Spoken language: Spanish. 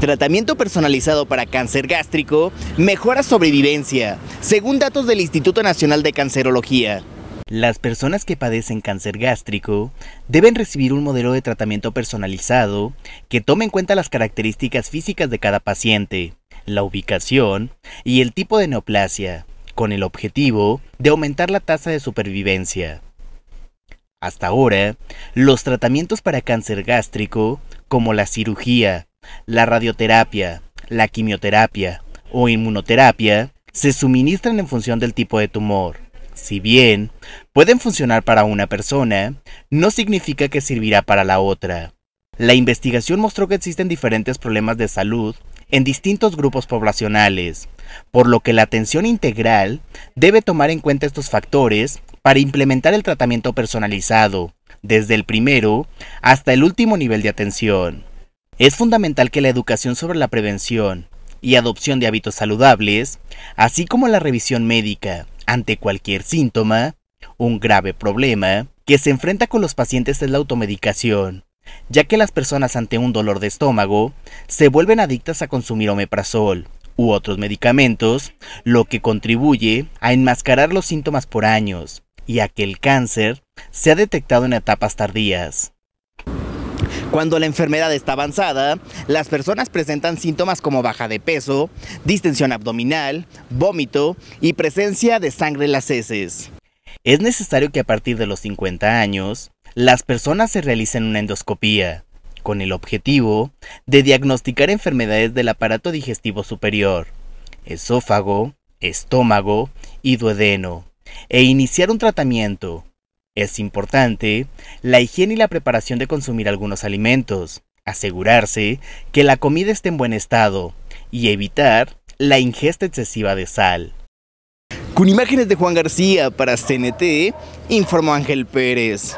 Tratamiento personalizado para cáncer gástrico mejora sobrevivencia, según datos del Instituto Nacional de Cancerología. Las personas que padecen cáncer gástrico deben recibir un modelo de tratamiento personalizado que tome en cuenta las características físicas de cada paciente, la ubicación y el tipo de neoplasia, con el objetivo de aumentar la tasa de supervivencia. Hasta ahora, los tratamientos para cáncer gástrico, como la cirugía la radioterapia, la quimioterapia o inmunoterapia se suministran en función del tipo de tumor. Si bien pueden funcionar para una persona, no significa que servirá para la otra. La investigación mostró que existen diferentes problemas de salud en distintos grupos poblacionales, por lo que la atención integral debe tomar en cuenta estos factores para implementar el tratamiento personalizado, desde el primero hasta el último nivel de atención. Es fundamental que la educación sobre la prevención y adopción de hábitos saludables, así como la revisión médica ante cualquier síntoma, un grave problema que se enfrenta con los pacientes es la automedicación, ya que las personas ante un dolor de estómago se vuelven adictas a consumir omeprazol u otros medicamentos, lo que contribuye a enmascarar los síntomas por años y a que el cáncer sea detectado en etapas tardías. Cuando la enfermedad está avanzada, las personas presentan síntomas como baja de peso, distensión abdominal, vómito y presencia de sangre en las heces. Es necesario que a partir de los 50 años, las personas se realicen una endoscopía, con el objetivo de diagnosticar enfermedades del aparato digestivo superior, esófago, estómago y duodeno, e iniciar un tratamiento es importante la higiene y la preparación de consumir algunos alimentos, asegurarse que la comida esté en buen estado y evitar la ingesta excesiva de sal. Con imágenes de Juan García para CNT, informó Ángel Pérez.